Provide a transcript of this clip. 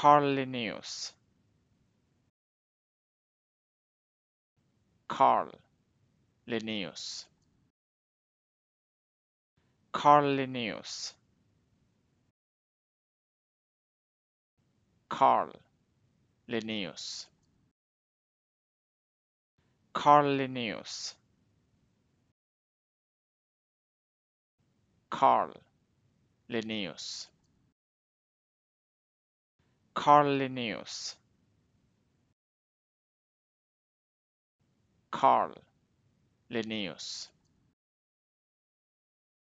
Carlinius. Carl Linnaeus. Carl Linnaeus. Carl Linnaeus. Carl Linnaeus. Carl Linnaeus. Carl Linnaeus. Carl Linnaeus.